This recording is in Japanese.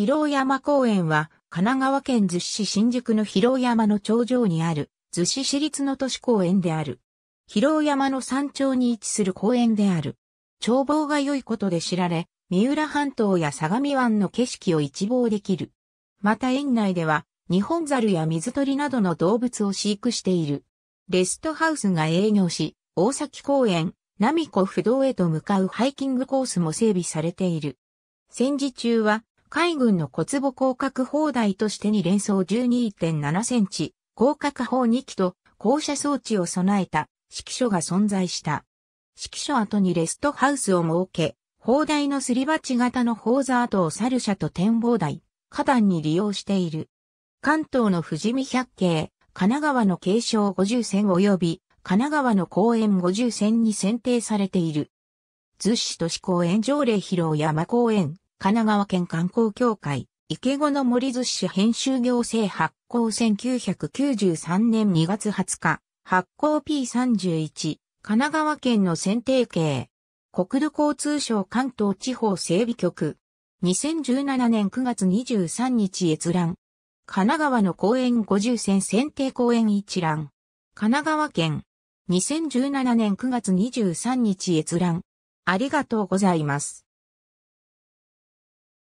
広山公園は、神奈川県逗子市新宿の広山の頂上にある、逗子市立の都市公園である。広山の山頂に位置する公園である。眺望が良いことで知られ、三浦半島や相模湾の景色を一望できる。また園内では、ニホンザルや水鳥などの動物を飼育している。レストハウスが営業し、大崎公園、並子不動へと向かうハイキングコースも整備されている。戦時中は海軍の小坪広角砲台としてに連装12.7センチ、広角砲2機と降車装置を備えた指揮所が存在した。指揮所跡にレストハウスを設け、砲台のすり鉢型の砲座跡をサルシャと展望台、花壇に利用している。関東の富士見百景、神奈川の継承50選及び神奈川の公園50選に選定されている。図子都市公園条例広山公園、神奈川県観光協会、池子の森寿司編集行政発行1993年2月20日、発行 P31、神奈川県の選定系、国土交通省関東地方整備局、2017年9月23日閲覧、神奈川の公園50選選定公園一覧、神奈川県、2017年9月23日閲覧、ありがとうございます。